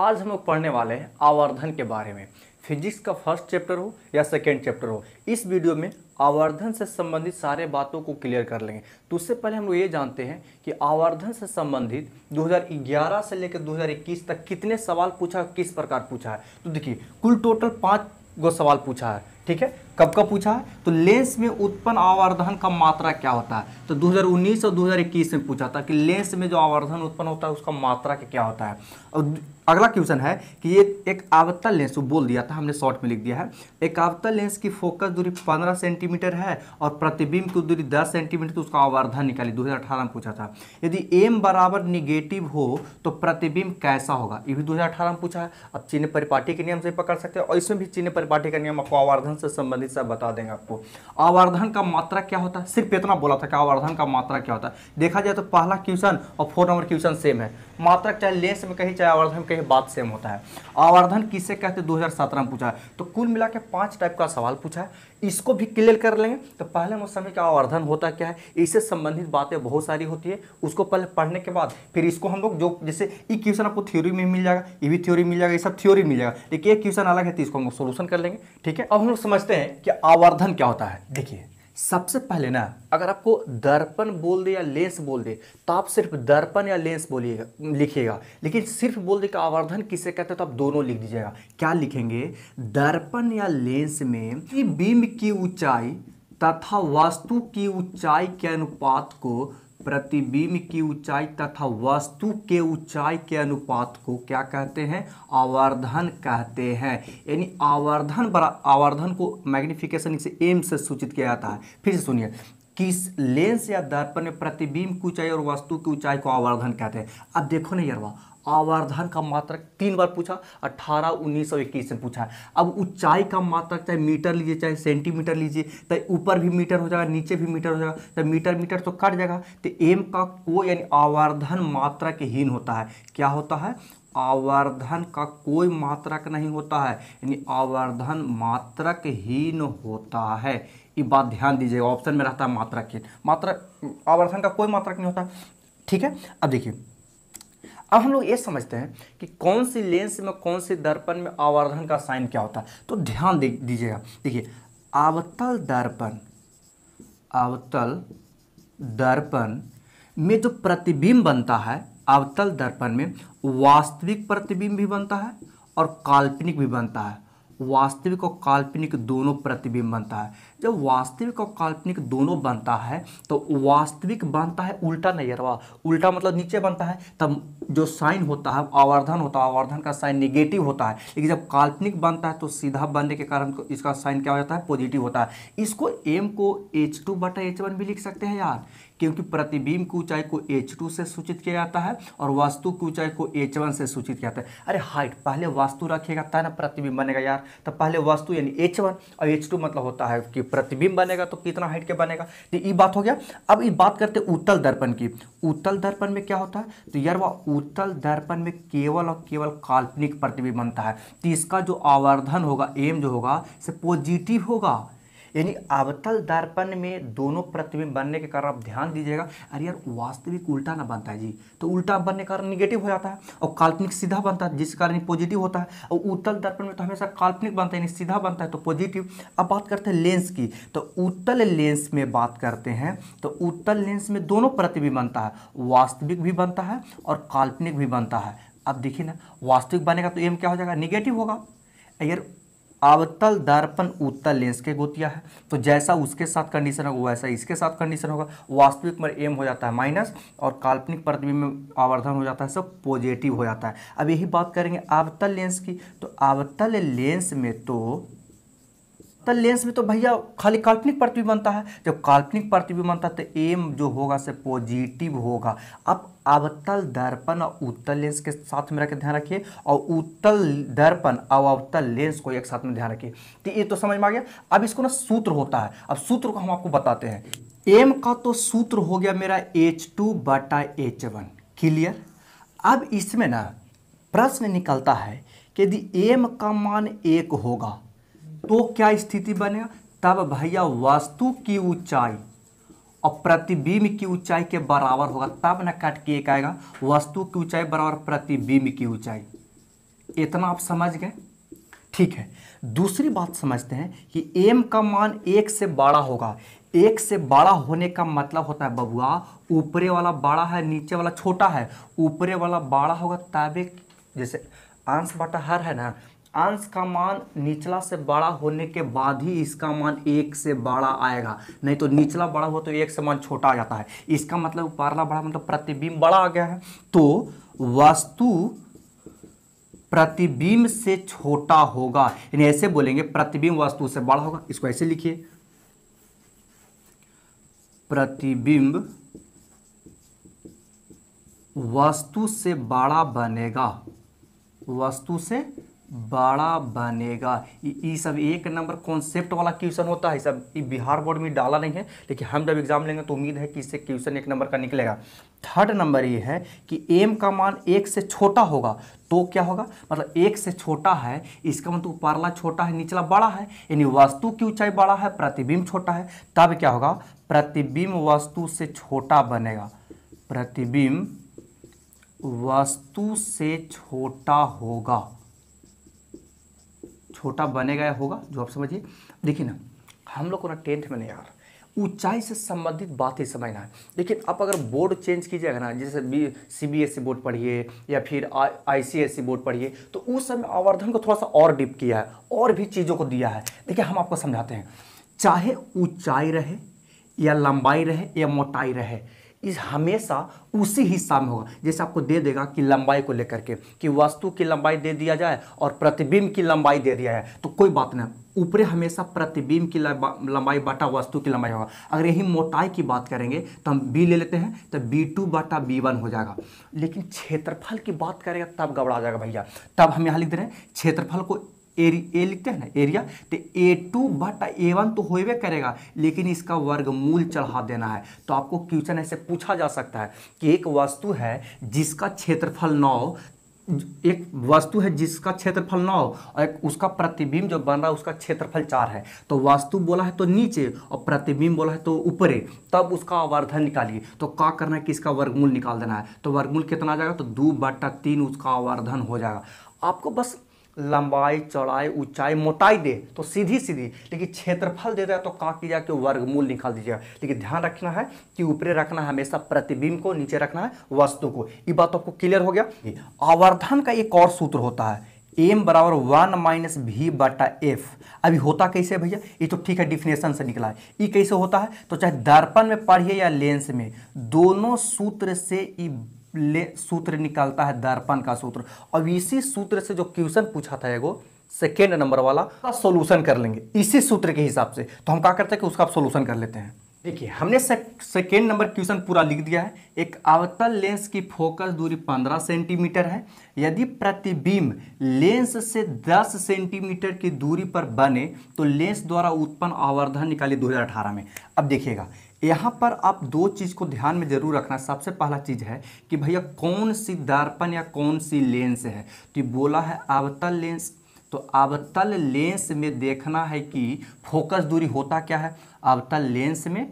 आज हम लोग पढ़ने वाले हैं आवर्धन के बारे में फिजिक्स का फर्स्ट चैप्टर हो या सेकेंड चैप्टर हो इस वीडियो में आवर्धन से संबंधित सारे बातों को क्लियर कर लेंगे तो उससे पहले हम लोग ये जानते हैं कि आवर्धन से संबंधित 2011 से लेकर 2021 तक कितने सवाल पूछा किस प्रकार पूछा है तो देखिए कुल टोटल पाँच गो सवाल पूछा है ठीक है कब का पूछा है तो लेंस में उत्पन्न आवर्धन का मात्रा क्या होता है तो 2019 और 2021 में पूछा था कि लेंस में जो आवर्धन उत्पन्न होता है उसका मात्रा के क्या होता है और अगला क्वेश्चन है कि ये एक आवता लेंस बोल दिया था हमने शॉर्ट में लिख दिया है एक आवता लेंस की फोकस दूरी 15 सेंटीमीटर है और प्रतिबिंब की दूरी 10 सेंटीमीटर तो उसका आवर्धन निकाली 2018 में पूछा था यदि एम बराबर निगेटिव हो तो प्रतिबिंब कैसा होगा ये भी दो में पूछा है अब चिन्ह परिपाटी के नियम से पकड़ सकते हैं और इसमें भी चिन्ह परिपाटी का नियम आपको आवर्धन आवर्धन से संबंधित सब बता देंगे आपको आवर्धन का मात्रा क्या होता है सिर्फ इतना बोला था कि आवर्धन का मात्रा क्या होता है देखा जाए तो पहला क्वेश्चन और फोर नंबर क्वेश्चन सेम है मात्रक चाहे लेंस में कहीं चाहे आवर्धन कहीं बात सेम होता है आवर्धन किसे कहते दो में पूछा है तो कुल मिला के पाँच टाइप का सवाल पूछा है इसको भी क्लियर कर लेंगे तो पहले मौसमी का आवर्धन होता क्या है इससे संबंधित बातें बहुत सारी होती है उसको पहले पढ़ने के बाद फिर इसको हम लोग जो जैसे ये क्वेश्चन आपको थ्योरी में मिल जाएगा ये भी थ्योरी मिल जाएगा ये सब थ्योरी मिल जाएगा लेकिन एक क्वेश्चन अलग है तो इसको हम लोग सोल्यूशन कर लेंगे ठीक है अब हम लोग समझते हैं कि आवर्धन क्या होता है देखिए सबसे पहले ना अगर आपको दर्पण बोल दे या लेंस बोल दे तो आप सिर्फ दर्पण या लेंस बोलिएगा लिखिएगा लेकिन सिर्फ बोल दे का आवर्धन किसे कहते हैं तो आप दोनों लिख दीजिएगा क्या लिखेंगे दर्पण या लेंस में बिंब की ऊंचाई तथा वस्तु की ऊंचाई के अनुपात को प्रतिबिंब की ऊंचाई तथा वस्तु के ऊंचाई के अनुपात को क्या कहते हैं आवर्धन कहते हैं यानी आवर्धन बड़ा आवर्धन को मैग्निफिकेशन से एम से सूचित किया जाता है फिर से सुनिए किस लेंस या दर्पण में प्रतिबिंब की ऊंचाई और वस्तु की ऊंचाई को आवर्धन कहते हैं अब देखो ना यरवा आवर्धन का मात्रक तीन बार पूछा अट्ठारह उन्नीस सौ इक्कीस में पूछा है अब ऊंचाई का मात्रक चाहे मीटर लीजिए चाहे सेंटीमीटर लीजिए चाहे ऊपर भी मीटर हो जाएगा नीचे भी मीटर हो जाएगा तो मीटर मीटर तो कट जाएगा तो एम का को यानी आवर्धन मात्रक हीन होता है क्या होता है आवर्धन का कोई मात्रक नहीं होता है यानी आवर्धन मात्रक हीन होता है ये बात ध्यान दीजिएगा ऑप्शन में रहता है मात्रक हीन मात्रक आवर्धन का कोई मात्रक नहीं होता ठीक है अब देखिए अब हम लोग ये समझते हैं कि कौन सी लेंस में कौन सी दर्पण में आवर्धन का साइन क्या होता है तो ध्यान दीजिएगा देखिए अवतल दर्पण अवतल दर्पण में जो प्रतिबिंब बनता है अवतल दर्पण में वास्तविक प्रतिबिंब भी बनता है और काल्पनिक भी बनता है वास्तविक और काल्पनिक दोनों प्रतिबिंब बनता है जब वास्तविक और काल्पनिक दोनों बनता है तो वास्तविक बनता है उल्टा नैयरवा उल्टा मतलब नीचे बनता है तब जो साइन होता है आवर्धन होता है आवर्धन का साइन निगेटिव होता है लेकिन जब काल्पनिक बनता है तो सीधा बनने के कारण इसका साइन क्या हो जाता है पॉजिटिव होता है इसको एम को एच टू बटा एच वन भी लिख सकते हैं यार क्योंकि प्रतिबिंब की ऊंचाई को एच टू से सूचित किया जाता है और वास्तु की ऊंचाई को एच वन से सूचित किया जाता है अरे हाइट पहले वास्तु रखेगा तब ना प्रतिबिंब बनेगा यार तो पहले वास्तु यानी एच वन और एच टू मतलब होता है कि प्रतिबिंब बनेगा तो कितना हाइट के बनेगा तो ये बात हो गया अब ये बात करते उत्तल दर्पण की उत्तल दर्पण में क्या होता है तो यार वह उत्तल दर्पण में केवल और केवल काल्पनिक प्रतिबिंब बनता है तो इसका जो आवर्धन होगा एम जो होगा से पॉजिटिव होगा यानी अवतल दर्पण में दोनों प्रतिबिंब बनने के कारण आप ध्यान दीजिएगा अरे यार वास्तविक उल्टा ना बनता है जी तो उल्टा बनने के कारण निगेटिव हो जाता है और काल्पनिक सीधा बनता है जिस कारण पॉजिटिव होता है और उत्तल दर्पण में तो हमेशा काल्पनिक बनता है यानी सीधा बनता है तो पॉजिटिव अब बात करते हैं लेंस की तो उत्तल लेंस में बात करते हैं तो उत्तल लेंस में दोनों प्रतिबिंब बनता है वास्तविक भी बनता है और काल्पनिक भी बनता है अब देखिए ना वास्तविक बनेगा तो एम क्या हो जाएगा निगेटिव होगा अगर अवतल दर्पण उत्तल लेंस के गोतिया है तो जैसा उसके साथ कंडीशन होगा वैसा इसके साथ कंडीशन होगा वास्तविक में एम हो जाता है माइनस और काल्पनिक प्रतिबिंब में आवर्धन हो जाता है सब पॉजिटिव हो जाता है अब यही बात करेंगे अवतल लेंस की तो अवतल लेंस में तो तो लेंस में तो भैया खाली काल्पनिक प्रतिबिंब बनता है जब काल्पनिक प्रतिबिंब बनता है तो एम जो होगा से पॉजिटिव होगा अब अवतल दर्पण और उत्तल लेंस के साथ में रखकर ध्यान रखिए और उत्तल दर्पण और अवतल लेंस को एक साथ में ध्यान रखिए तो ये तो समझ में आ गया अब इसको ना सूत्र होता है अब सूत्र को हम आपको बताते हैं एम का तो सूत्र हो गया मेरा एच टू बटा एच वन क्लियर अब इसमें ना प्रश्न निकलता है कि यदि एम का मान एक होगा तो क्या स्थिति बनेगा तब भैया वस्तु की ऊंचाई और प्रतिबिंब की ऊंचाई के बराबर होगा तब ना कट के एक आएगा वस्तु की ऊंचाई बराबर प्रतिबिंब की ऊंचाई इतना आप समझ गए ठीक है दूसरी बात समझते हैं कि एम का मान एक से बड़ा होगा एक से बड़ा होने का मतलब होता है बबुआ ऊपरे वाला बड़ा है नीचे वाला छोटा है ऊपरे वाला बड़ा होगा एक जैसे आंस बटा हर है ना अंश का मान निचला से बड़ा होने के बाद ही इसका मान एक से बड़ा आएगा नहीं तो निचला बड़ा हो तो एक से मान छोटा आ जाता है इसका मतलब पारला बड़ा मतलब प्रतिबिंब बड़ा आ गया है तो वस्तु प्रतिबिंब से छोटा होगा यानी ऐसे बोलेंगे प्रतिबिंब वस्तु से बड़ा होगा इसको ऐसे लिखिए प्रतिबिंब वस्तु से बड़ा बनेगा वस्तु से बड़ा बनेगा ये सब एक नंबर कॉन्सेप्ट वाला क्वेश्चन होता है सब ये बिहार बोर्ड में डाला नहीं है लेकिन हम जब एग्जाम लेंगे तो उम्मीद है कि इससे क्वेश्चन एक नंबर का निकलेगा थर्ड नंबर ये है कि एम का मान एक से छोटा होगा तो क्या होगा मतलब एक से छोटा है इसका मतलब ऊपरला तो छोटा है निचला बड़ा है यानी वस्तु की ऊंचाई बड़ा है प्रतिबिंब छोटा है तब क्या होगा प्रतिबिंब वस्तु से छोटा बनेगा प्रतिबिंब वस्तु से छोटा होगा छोटा बनेगा या होगा जो आप समझिए देखिए ना हम लोग को ना टेंथ में नहीं यार ऊंचाई से संबंधित बात ही समझना है लेकिन आप अगर बोर्ड चेंज कीजिएगा ना जैसे B C B S E board पढ़िए या फिर आई सी एस ई बोर्ड पढ़िए तो उस समय आवर्धन को थोड़ा सा और डिप किया है और भी चीज़ों को दिया है देखिए हम आपको समझाते हैं चाहे ऊंचाई रहे या लंबाई रहे या मोटाई रहे इस हमेशा उसी हिस्सा में होगा जैसे आपको दे देगा कि लंबाई को लेकर के कि वस्तु की लंबाई दे दिया जाए और प्रतिबिंब की लंबाई दे दिया जाए तो कोई बात नहीं ऊपरे हमेशा प्रतिबिंब की लंबाई बटा वस्तु की लंबाई होगा अगर यही मोटाई की बात करेंगे तो हम बी ले लेते हैं तो बी टू बटा बी वन हो जाएगा लेकिन क्षेत्रफल की बात करेगा तब गबड़ा जाएगा भैया तब हम यहाँ लिख दे रहे हैं क्षेत्रफल को ए लिखते हैं ना एरिया तो ए टू बटा ए वन तो होबे करेगा लेकिन इसका वर्गमूल चढ़ा देना है तो आपको क्वेश्चन ऐसे पूछा जा सकता है कि एक वस्तु है जिसका क्षेत्रफल नौ एक वस्तु है जिसका क्षेत्रफल नौ और एक उसका प्रतिबिंब जो बन रहा है उसका क्षेत्रफल चार है तो वस्तु बोला है तो नीचे और प्रतिबिंब बोला है तो ऊपरे तब उसका आवर्धन निकालिए तो का करना है कि इसका वर्गमूल निकाल देना है तो वर्गमूल कितना आ जाएगा तो दो बट्टा तीन उसका आवर्धन हो जाएगा आपको बस लंबाई चौड़ाई ऊंचाई मोटाई दे तो सीधी सीधी लेकिन क्षेत्रफल दे रहा है तो का किया कि वर्गमूल निकाल दीजिएगा लेकिन ध्यान रखना है कि ऊपर रखना है हमेशा प्रतिबिंब को नीचे रखना है वस्तु को ये बात आपको क्लियर हो गया आवर्धन का एक और सूत्र होता है एम बराबर वन माइनस भी बटा एफ अभी होता कैसे भैया ये तो ठीक है डिफिनेशन से निकला है ये कैसे होता है तो चाहे दर्पण में पढ़िए या लेंस में दोनों सूत्र से ये ले सूत्र निकालता है दर्पण का सूत्र अब इसी सूत्र से जो क्वेश्चन पूछा था एगो सेकेंड नंबर वाला सोल्यूशन कर लेंगे इसी सूत्र के हिसाब से तो हम क्या करते हैं कि उसका आप सोल्यूशन कर लेते हैं देखिए हमने सेकेंड नंबर क्वेश्चन पूरा लिख दिया है एक अवतल लेंस की फोकस दूरी 15 सेंटीमीटर है यदि प्रतिबिंब लेंस से 10 सेंटीमीटर की दूरी पर बने तो लेंस द्वारा उत्पन्न आवर्धन निकाली 2018 में अब देखिएगा यहाँ पर आप दो चीज़ को ध्यान में जरूर रखना सबसे पहला चीज़ है कि भैया कौन सी दर्पण या कौन सी लेंस है तो ये बोला है अवतल लेंस तो अवतल लेंस में देखना है कि फोकस दूरी होता क्या है अवतल लेंस में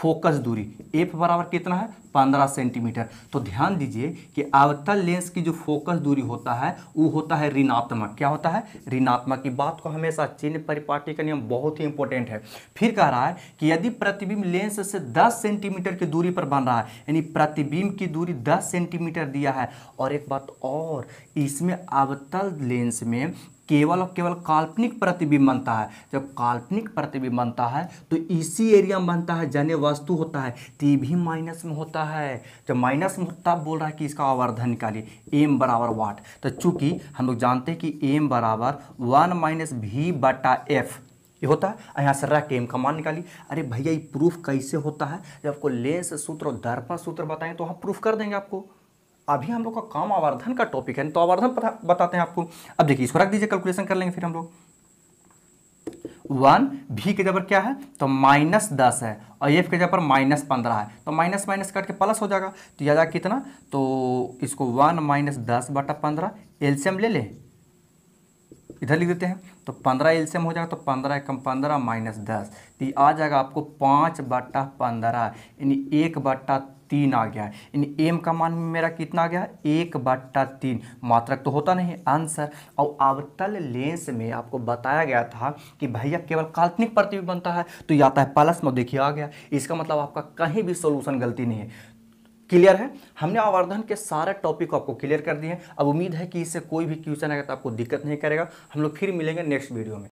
फोकस दूरी एफ बराबर कितना है 15 सेंटीमीटर तो ध्यान दीजिए कि अवतल लेंस की जो फोकस दूरी होता है वो होता है ऋणात्मक क्या होता है ऋणात्मक की बात को हमेशा चिन्ह परिपाटी का नियम बहुत ही इंपॉर्टेंट है फिर कह रहा है कि यदि प्रतिबिंब लेंस से 10 सेंटीमीटर की दूरी पर बन रहा है यानी प्रतिबिंब की दूरी दस सेंटीमीटर दिया है और एक बात और इसमें अवतल लेंस में केवल और केवल काल्पनिक प्रतिबिंब बनता है जब काल्पनिक प्रतिबिंब बनता है तो इसी एरिया में बनता है जने वस्तु होता है ती भी माइनस में होता है जब माइनस में होता है बोल रहा है कि इसका आवर्धन निकालिए एम बराबर वाट तो चूंकि हम लोग जानते हैं कि एम बराबर वन माइनस भी बटा एफ़ ये होता है यहाँ से रख एम का मान निकाली अरे भैया ये प्रूफ कैसे होता है जब आपको लेंस सूत्र और दर्पण सूत्र बताएं तो हम प्रूफ कर देंगे आपको अभी हम लोग का काम आवर्धन का टॉपिक है तो आवर्धन बताते हैं आपको अब देखिए इसको रख दीजिए कैलकुलेशन कर लेंगे फिर हम लोग वन भी के जबर क्या है तो माइनस दस है और एफ के जबर माइनस पंद्रह है तो माइनस माइनस करके प्लस हो जाएगा तो यह जाएगा कितना तो इसको वन माइनस दस बटा पंद्रह एल्सियम ले ले इधर लिख देते हैं तो पंद्रह एल्सियम हो जाएगा तो पंद्रह एकम पंद्रह माइनस दस तो आ जाएगा आपको पाँच बटा पंद्रह यानी एक बटा तीन आ गया है इन एम का मान मेरा कितना आ गया एक बट्टा तीन मात्रक तो होता नहीं आंसर और अवतल लेंस में आपको बताया गया था कि भैया केवल काल्पनिक प्रतिबिंब बनता है तो ये आता तो है प्लस में तो देखिए आ गया इसका मतलब आपका कहीं भी सोल्यूशन गलती नहीं है क्लियर है हमने आवर्धन के सारे टॉपिक आपको क्लियर कर दिए हैं अब उम्मीद है कि इससे कोई भी क्वेश्चन अगर तो आपको दिक्कत नहीं करेगा हम लोग फिर मिलेंगे नेक्स्ट वीडियो में